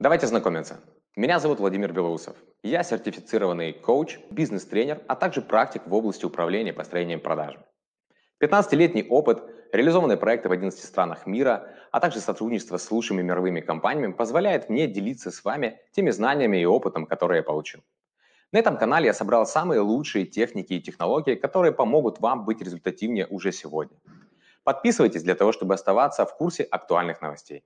Давайте знакомиться. Меня зовут Владимир Белоусов. Я сертифицированный коуч, бизнес-тренер, а также практик в области управления построением продаж. 15-летний опыт, реализованные проекты в 11 странах мира, а также сотрудничество с лучшими мировыми компаниями позволяет мне делиться с вами теми знаниями и опытом, которые я получил. На этом канале я собрал самые лучшие техники и технологии, которые помогут вам быть результативнее уже сегодня. Подписывайтесь для того, чтобы оставаться в курсе актуальных новостей.